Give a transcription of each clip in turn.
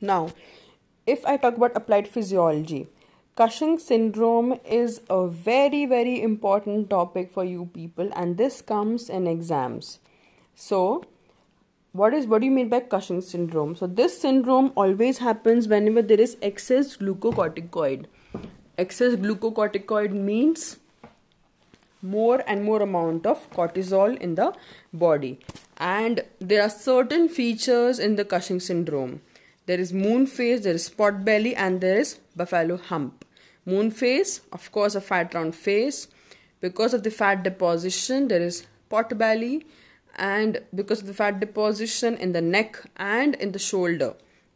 Now, if I talk about applied physiology, Cushing syndrome is a very, very important topic for you people, and this comes in exams. So, what is what do you mean by Cushing syndrome? So, this syndrome always happens whenever there is excess glucocorticoid. Excess glucocorticoid means more and more amount of cortisol in the body, and there are certain features in the Cushing syndrome there is moon face, there is spot belly, and there is buffalo hump. Moon face, of course, a fat round face. Because of the fat deposition, there is pot belly, and because of the fat deposition in the neck and in the shoulder,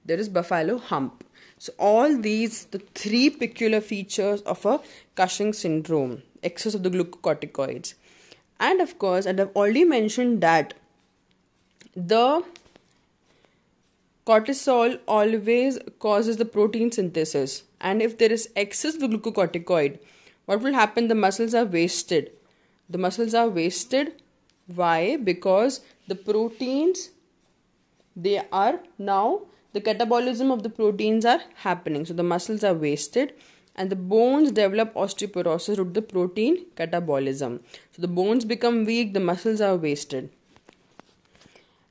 there is buffalo hump. So, all these, the three peculiar features of a Cushing syndrome, excess of the glucocorticoids. And of course, and I've already mentioned that the cortisol always causes the protein synthesis and if there is excess glucocorticoid what will happen the muscles are wasted the muscles are wasted why because the proteins they are now the catabolism of the proteins are happening so the muscles are wasted and the bones develop osteoporosis due to the protein catabolism so the bones become weak the muscles are wasted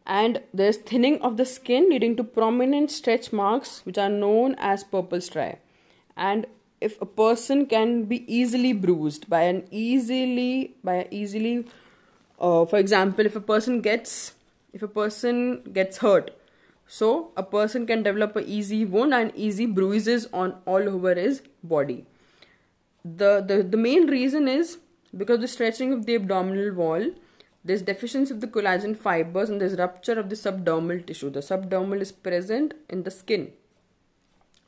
and there's thinning of the skin leading to prominent stretch marks which are known as purple stripe and if a person can be easily bruised by an easily by easily uh, for example if a person gets if a person gets hurt so a person can develop a easy wound and easy bruises on all over his body the the, the main reason is because the stretching of the abdominal wall there's deficiency of the collagen fibers and there's rupture of the subdermal tissue. The subdermal is present in the skin.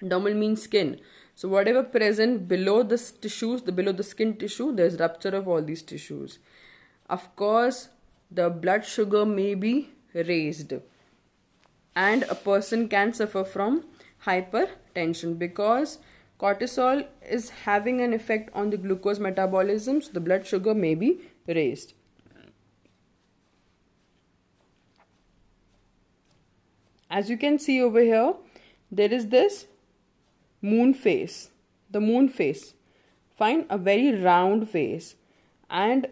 Dermal means skin. So whatever present below the tissues, the below the skin tissue, there's rupture of all these tissues. Of course, the blood sugar may be raised and a person can suffer from hypertension because cortisol is having an effect on the glucose metabolism so the blood sugar may be raised as you can see over here there is this moon face the moon face fine a very round face and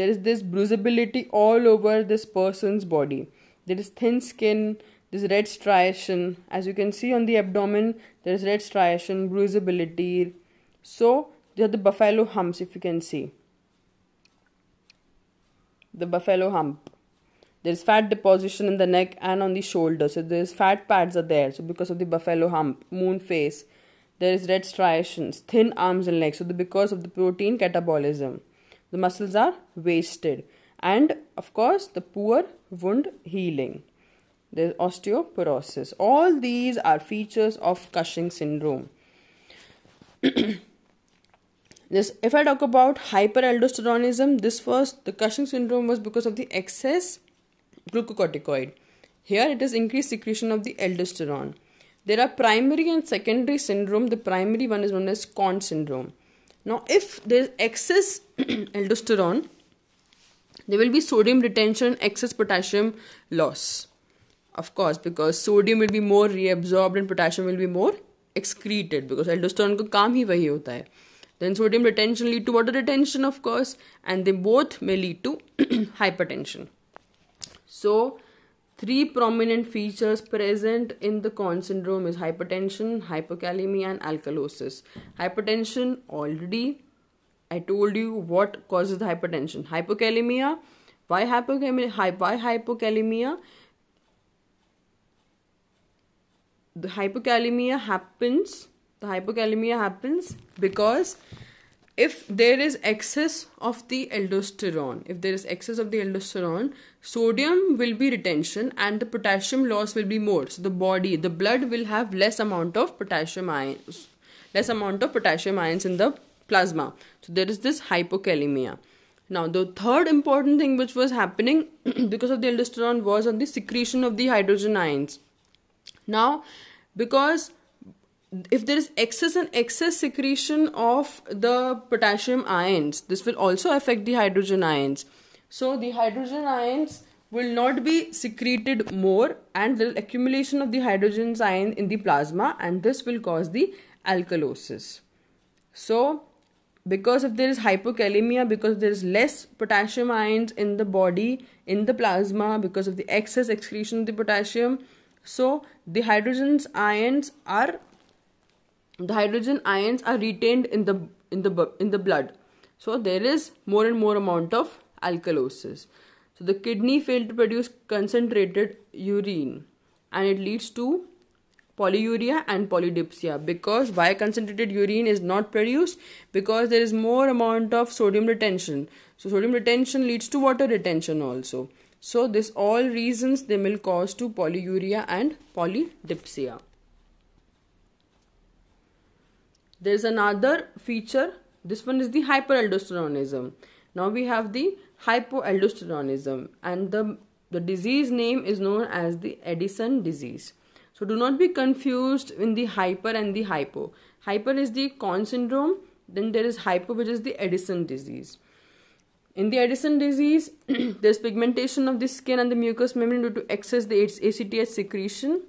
there is this bruisability all over this person's body there is thin skin this red striation as you can see on the abdomen there is red striation bruisability so there are the buffalo humps if you can see the buffalo hump there's fat deposition in the neck and on the shoulder so there's fat pads are there so because of the buffalo hump moon face there is red striations thin arms and legs so the, because of the protein catabolism the muscles are wasted and of course the poor wound healing there's osteoporosis all these are features of cushing syndrome this if i talk about hyperaldosteronism this was the cushing syndrome was because of the excess glucocorticoid. Here it is increased secretion of the aldosterone. There are primary and secondary syndrome. The primary one is known as Corn syndrome. Now, if there is excess aldosterone, there will be sodium retention, excess potassium loss. Of course, because sodium will be more reabsorbed and potassium will be more excreted because aldosterone ka kaam hi wahi hota hai. Then sodium retention lead to water retention, of course, and they both may lead to hypertension. So, three prominent features present in the Cone syndrome is hypertension, hyperkalemia, and alkalosis. Hypertension already I told you what causes hypertension. Hypokalemia why hypokalemia why hypokalemia the hypokalemia happens the hypokalemia happens because if there is excess of the aldosterone if there is excess of the aldosterone sodium will be retention and the potassium loss will be more so the body the blood will have less amount of potassium ions less amount of potassium ions in the plasma so there is this hypokalemia now the third important thing which was happening because of the aldosterone was on the secretion of the hydrogen ions now because if there is excess and excess secretion of the potassium ions this will also affect the hydrogen ions so the hydrogen ions will not be secreted more and the accumulation of the hydrogen ion in the plasma and this will cause the alkalosis so because if there is hypokalemia because there is less potassium ions in the body in the plasma because of the excess excretion of the potassium so the hydrogen ions are the hydrogen ions are retained in the in the in the blood so there is more and more amount of alkalosis so the kidney failed to produce concentrated urine and it leads to polyuria and polydipsia because why concentrated urine is not produced because there is more amount of sodium retention so sodium retention leads to water retention also so this all reasons they will cause to polyuria and polydipsia There's another feature. This one is the hyperaldosteronism. Now we have the hypoaldosteronism and the, the disease name is known as the Edison disease. So do not be confused in the hyper and the hypo. Hyper is the Kohn syndrome, then there is hypo which is the Edison disease. In the Addison disease, there's pigmentation of the skin and the mucous membrane due to excess the ACTH secretion.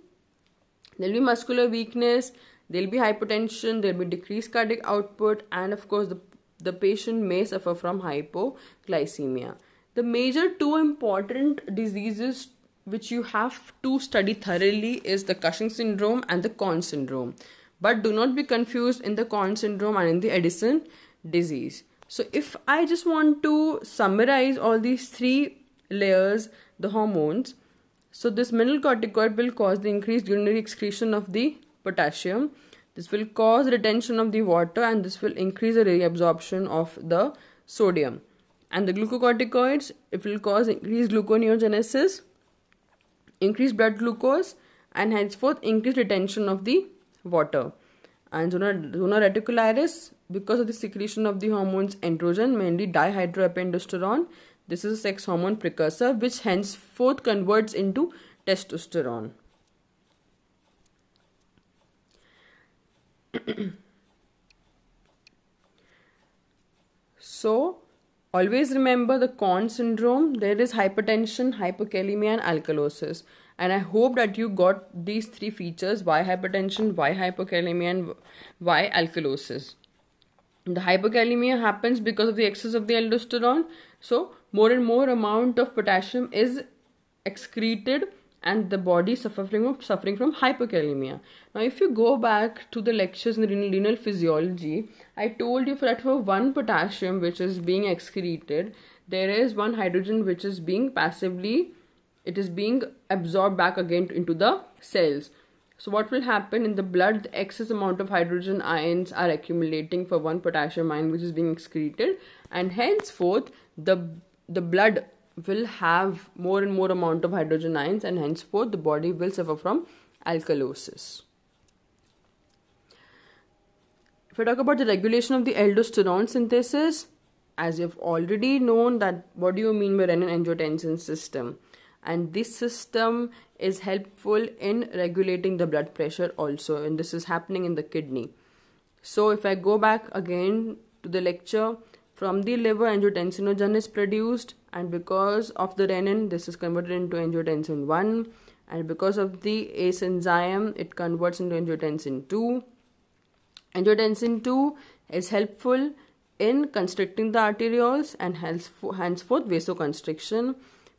There'll be muscular weakness, there'll be hypertension there'll be decreased cardiac output and of course the, the patient may suffer from hypoglycemia the major two important diseases which you have to study thoroughly is the cushing syndrome and the cone syndrome but do not be confused in the cone syndrome and in the edison disease so if i just want to summarize all these three layers the hormones so this mineral corticoid will cause the increased urinary excretion of the potassium. This will cause retention of the water and this will increase the reabsorption of the sodium. And the glucocorticoids, it will cause increased gluconeogenesis, increased blood glucose and henceforth increased retention of the water. And zona, zona reticularis, because of the secretion of the hormones androgen, mainly dihydroependosterone, this is a sex hormone precursor which henceforth converts into testosterone. so always remember the Korn syndrome there is hypertension hyperkalemia and alkalosis and i hope that you got these three features why hypertension why hyperkalemia and why alkalosis the hyperkalemia happens because of the excess of the aldosterone so more and more amount of potassium is excreted and the body suffering from, suffering from hyperkalemia now, if you go back to the lectures in renal physiology, I told you that for one potassium which is being excreted, there is one hydrogen which is being passively, it is being absorbed back again into the cells. So what will happen in the blood, the excess amount of hydrogen ions are accumulating for one potassium ion which is being excreted and henceforth the, the blood will have more and more amount of hydrogen ions and henceforth the body will suffer from alkalosis. If I talk about the regulation of the aldosterone synthesis, as you've already known that what do you mean by renin-angiotensin system? And this system is helpful in regulating the blood pressure also and this is happening in the kidney. So if I go back again to the lecture, from the liver angiotensinogen is produced and because of the renin this is converted into angiotensin 1 and because of the ACE enzyme it converts into angiotensin 2 Angiotensin 2 is helpful in constricting the arterioles and henceforth vasoconstriction.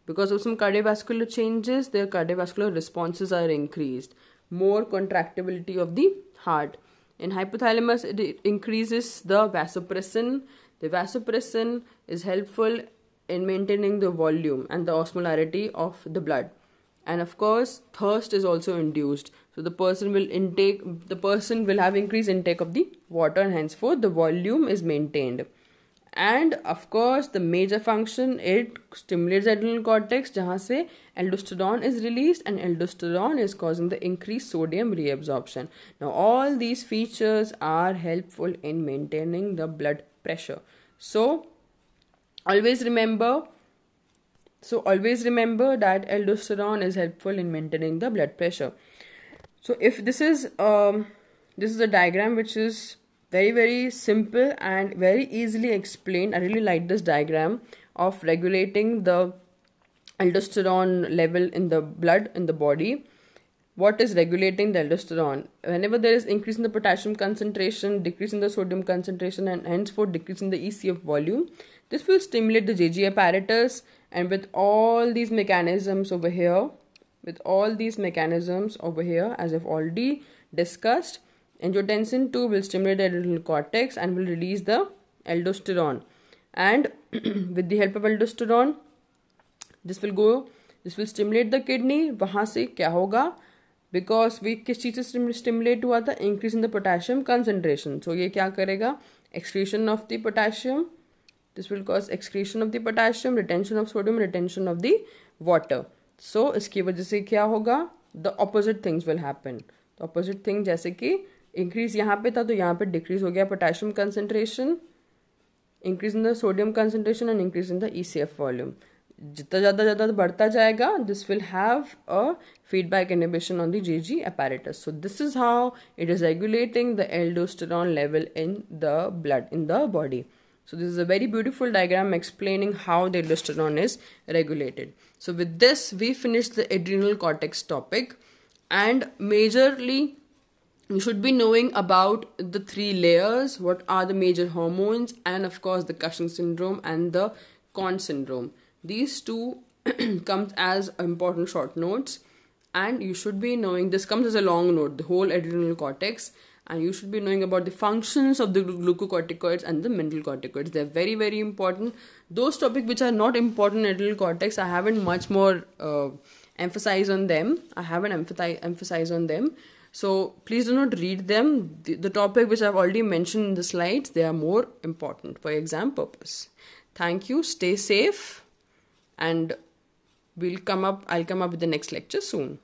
Because of some cardiovascular changes, their cardiovascular responses are increased. More contractibility of the heart. In hypothalamus, it increases the vasopressin. The vasopressin is helpful in maintaining the volume and the osmolarity of the blood and of course thirst is also induced so the person will intake the person will have increased intake of the water and henceforth the volume is maintained and of course the major function it stimulates adrenal cortex jahan se aldosterone is released and aldosterone is causing the increased sodium reabsorption now all these features are helpful in maintaining the blood pressure so always remember so always remember that aldosterone is helpful in maintaining the blood pressure. So if this is um, this is a diagram which is very very simple and very easily explained. I really like this diagram of regulating the aldosterone level in the blood in the body what is regulating the aldosterone whenever there is increase in the potassium concentration decrease in the sodium concentration and henceforth decrease in the ecf volume this will stimulate the jj apparatus and with all these mechanisms over here with all these mechanisms over here as i've already discussed angiotensin 2 will stimulate the adrenal cortex and will release the aldosterone and with the help of aldosterone this will go this will stimulate the kidney वहाँ से क्या होगा because we किस चीज़ से stimulate हुआ था increase in the potassium concentration so ये क्या करेगा excretion of the potassium this will cause excretion of the potassium retention of sodium retention of the water so इसकी वजह से क्या होगा the opposite things will happen तो ऑपोजिट थिंग जैसे कि इंक्रीज यहाँ पे था तो यहाँ पे डिक्रीज हो गया potassium concentration increase in the sodium concentration and increase in the E C F volume जितना ज़्यादा ज़्यादा बढ़ता जाएगा this will have a feedback inhibition on the J G apparatus so this is how it is regulating the aldosterone level in the blood in the body So this is a very beautiful diagram explaining how the aldosterone is regulated. So with this, we finish the adrenal cortex topic and majorly you should be knowing about the three layers, what are the major hormones and of course the Cushing syndrome and the Cone syndrome. These two comes as important short notes and you should be knowing this comes as a long note, the whole adrenal cortex and you should be knowing about the functions of the glucocorticoids and the mental corticoids they're very very important those topics which are not important in adrenal cortex i haven't much more uh, on them i haven't emphathi- emphasized on them so please do not read them the, the topic which i've already mentioned in the slides they are more important for exam purpose thank you stay safe and we'll come up i'll come up with the next lecture soon